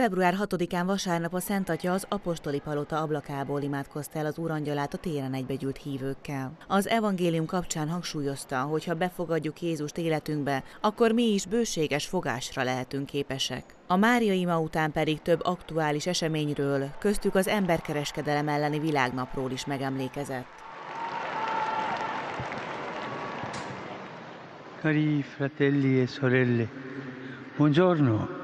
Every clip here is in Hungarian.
Február 6-án vasárnap a Szent Atya az apostoli palota ablakából imádkozta el az Urangyalát a téren egybegyűlt hívőkkel. Az evangélium kapcsán hangsúlyozta, hogy ha befogadjuk Jézust életünkbe, akkor mi is bőséges fogásra lehetünk képesek. A Mária ima után pedig több aktuális eseményről, köztük az emberkereskedelem elleni világnapról is megemlékezett. Cari fratelli e sorelle, buongiorno.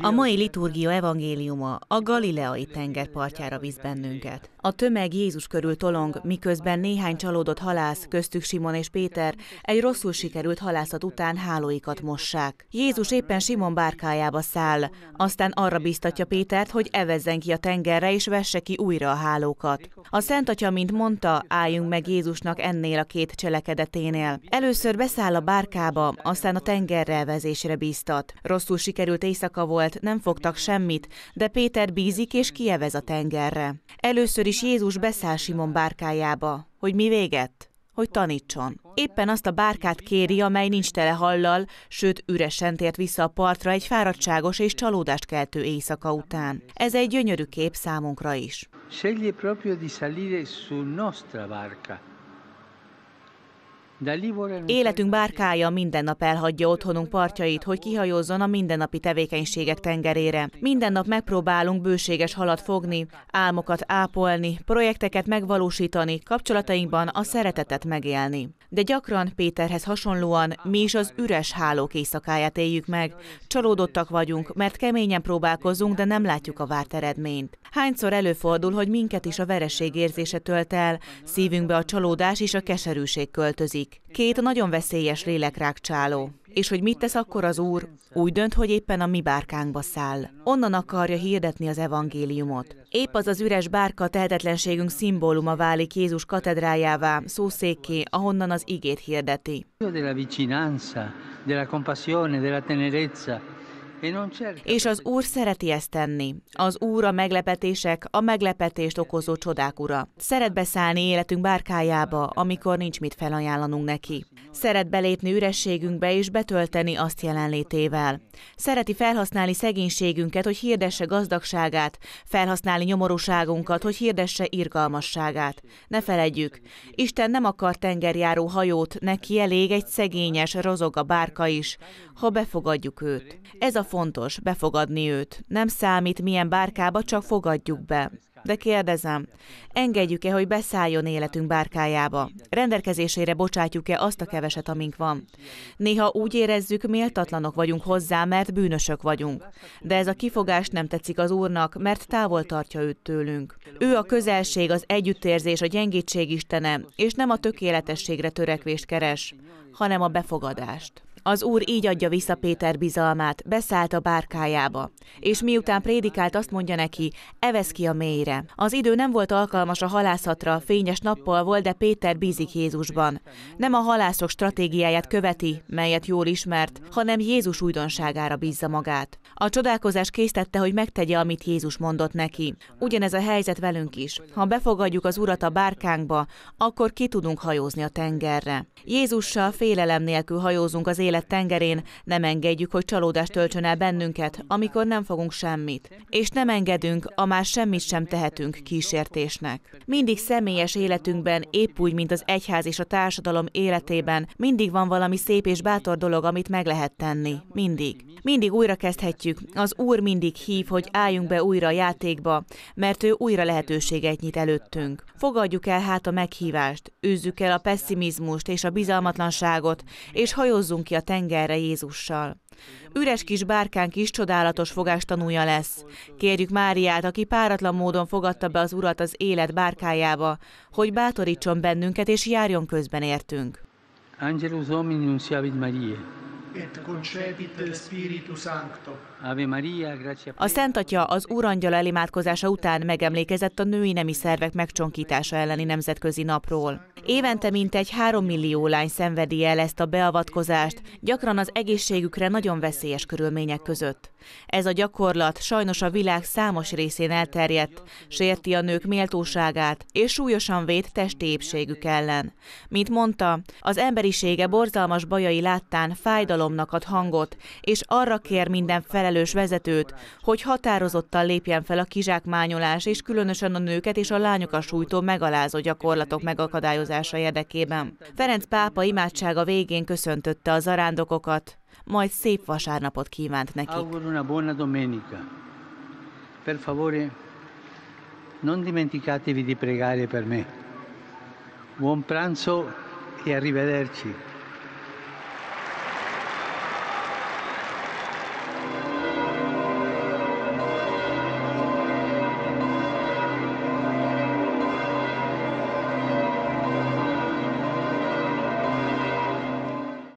A mai liturgia evangéliuma a galileai tenger partjára visz bennünket. A tömeg Jézus körül tolong, miközben néhány csalódott halász, köztük Simon és Péter, egy rosszul sikerült halászat után hálóikat mossák. Jézus éppen Simon bárkájába száll, aztán arra biztatja Pétert, hogy evezzen ki a tengerre és vesse ki újra a hálókat. A Szent Atya, mint mondta, álljunk meg Jézusnak ennél a két cselekedeténél. Először beszáll a bárkába, aztán a tengerre elvezésre bíztat. Rosszul sikerült éjszaka volt, nem fogtak semmit, de Péter bízik és kievez a tengerre. Először is Jézus beszáll Simon bárkájába, hogy mi véget? Hogy tanítson. Éppen azt a bárkát kéri, amely nincs tele hallal, sőt üresen tért vissza a partra egy fáradtságos és csalódást keltő éjszaka után. Ez egy gyönyörű kép számunkra is. Sceglie proprio di salire su nostra barca Életünk bárkája minden nap elhagyja otthonunk partjait, hogy kihajózzon a mindennapi tevékenységek tengerére. Minden nap megpróbálunk bőséges halat fogni, álmokat ápolni, projekteket megvalósítani, kapcsolatainkban a szeretetet megélni. De gyakran Péterhez hasonlóan mi is az üres hálók éjszakáját éljük meg. Csalódottak vagyunk, mert keményen próbálkozunk, de nem látjuk a várt eredményt. Hányszor előfordul, hogy minket is a vereség érzése tölt el, szívünkbe a csalódás és a keserűség költözik működik. Két nagyon veszélyes lélekrákcsáló. És hogy mit tesz akkor az Úr? Úgy dönt, hogy éppen a mi bárkánkba száll. Onnan akarja hirdetni az evangéliumot. Épp az az üres bárka tehetetlenségünk szimbóluma válik Jézus katedrájává, szószékké, ahonnan az igét hirdeti. vicinanza, compassione, tenerezza, és az Úr szereti ezt tenni. Az Úr a meglepetések, a meglepetést okozó csodák ura. Szeret beszállni életünk bárkájába, amikor nincs mit felajánlanunk neki. Szeret belépni ürességünkbe és betölteni azt jelenlétével. Szereti felhasználni szegénységünket, hogy hirdesse gazdagságát, felhasználni nyomorúságunkat, hogy hirdesse irgalmasságát. Ne feledjük, Isten nem akar tengerjáró hajót, neki elég egy szegényes, rozog a bárka is, ha befogadjuk őt. Ez a fontos, befogadni őt. Nem számít, milyen bárkába, csak fogadjuk be. De kérdezem, engedjük-e, hogy beszálljon életünk bárkájába? Rendelkezésére bocsátjuk-e azt a keveset, amink van? Néha úgy érezzük, méltatlanok vagyunk hozzá, mert bűnösök vagyunk. De ez a kifogás nem tetszik az Úrnak, mert távol tartja őt tőlünk. Ő a közelség, az együttérzés, a gyengítség istene, és nem a tökéletességre törekvést keres, hanem a befogadást. Az úr így adja vissza Péter bizalmát, beszállt a bárkájába, és miután prédikált, azt mondja neki, evesz ki a mélyre. Az idő nem volt alkalmas a halászatra, fényes nappal volt, de Péter bízik Jézusban. Nem a halászok stratégiáját követi, melyet jól ismert, hanem Jézus újdonságára bízza magát. A csodálkozás késztette, hogy megtegye, amit Jézus mondott neki. Ugyanez a helyzet velünk is. Ha befogadjuk az urat a bárkánkba, akkor ki tudunk hajózni a tengerre. Jézussal félelem nélkül hajózunk az élet tengerén, nem engedjük, hogy csalódást töltsön el bennünket, amikor nem fogunk semmit. És nem engedünk a már semmit sem tehetünk kísértésnek. Mindig személyes életünkben, épp úgy, mint az egyház és a társadalom életében, mindig van valami szép és bátor dolog, amit meg lehet tenni. Mindig. Mindig újra kezdhetjük. Az Úr mindig hív, hogy álljunk be újra a játékba, mert ő újra lehetőséget nyit előttünk. Fogadjuk el hát a meghívást, űzzük el a pessimizmust és a bizalmatlanságot, és hajózzunk ki a a tengerre Jézussal. Üres kis bárkánk is csodálatos fogástanúja lesz. Kérjük Máriát, aki páratlan módon fogadta be az Urat az élet bárkájába, hogy bátorítson bennünket és járjon közben értünk. Angelus Dominus siavit Maria. Et concepit Spiritus Sancto. Ave Maria, gratia a Szent Atya az urangyal elimádkozása után megemlékezett a női nemi szervek megcsonkítása elleni nemzetközi napról. Évente mintegy 3 millió lány szenvedi el ezt a beavatkozást, gyakran az egészségükre nagyon veszélyes körülmények között. Ez a gyakorlat sajnos a világ számos részén elterjedt, sérti a nők méltóságát és súlyosan véd testi épségük ellen. Mint mondta, az emberisége borzalmas bajai láttán fájdalomnak ad hangot, és arra kér minden felelős vezetőt, hogy határozottan lépjen fel a kizsákmányolás és különösen a nőket és a lányokat sújtó megalázó gyakorlatok megakadályozására megalapozása érdekében. Ferenc pápa imádsága végén köszöntötte a zarándokokat, majd szép vasárnapot kívánt nekik. Per favore, non dimenticatevi di pregare per me. Buon pranzo e arrivederci.